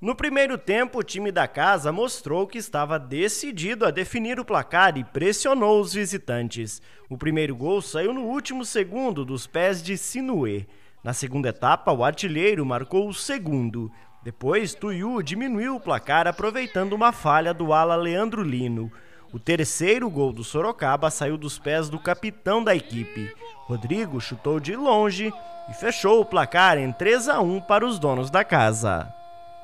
No primeiro tempo, o time da casa mostrou que estava decidido a definir o placar e pressionou os visitantes. O primeiro gol saiu no último segundo dos pés de Sinuê. Na segunda etapa, o artilheiro marcou o segundo. Depois, Tuyu diminuiu o placar aproveitando uma falha do ala Leandro Lino. O terceiro gol do Sorocaba saiu dos pés do capitão da equipe. Rodrigo chutou de longe e fechou o placar em 3 a 1 para os donos da casa.